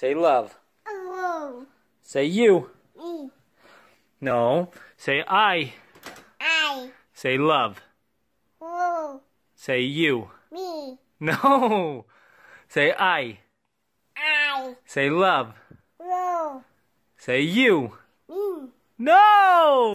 Say love. Oh. Say you. Me. No. Say I. I. Say love. Oh. Say you. Me. No. Say I. I. Say love. Love. Say you. Me. No!